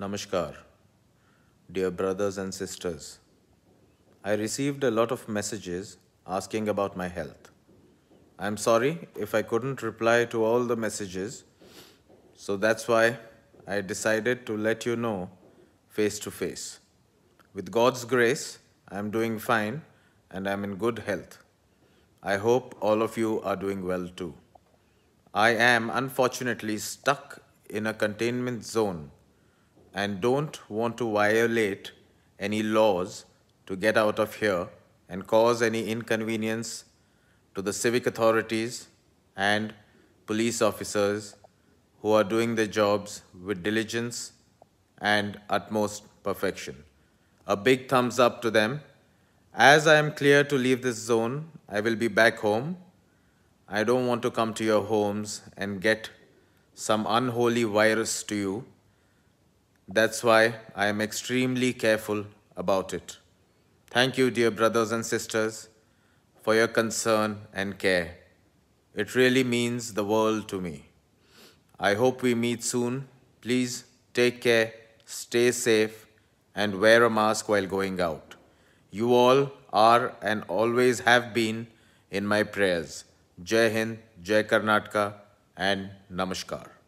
Namaskar, dear brothers and sisters. I received a lot of messages asking about my health. I'm sorry if I couldn't reply to all the messages, so that's why I decided to let you know face to face. With God's grace, I'm doing fine and I'm in good health. I hope all of you are doing well too. I am unfortunately stuck in a containment zone and don't want to violate any laws to get out of here and cause any inconvenience to the civic authorities and police officers who are doing their jobs with diligence and utmost perfection. A big thumbs up to them. As I am clear to leave this zone, I will be back home. I don't want to come to your homes and get some unholy virus to you that's why I am extremely careful about it. Thank you, dear brothers and sisters, for your concern and care. It really means the world to me. I hope we meet soon. Please take care, stay safe, and wear a mask while going out. You all are and always have been in my prayers. Jai Hind, Jai Karnataka, and Namaskar.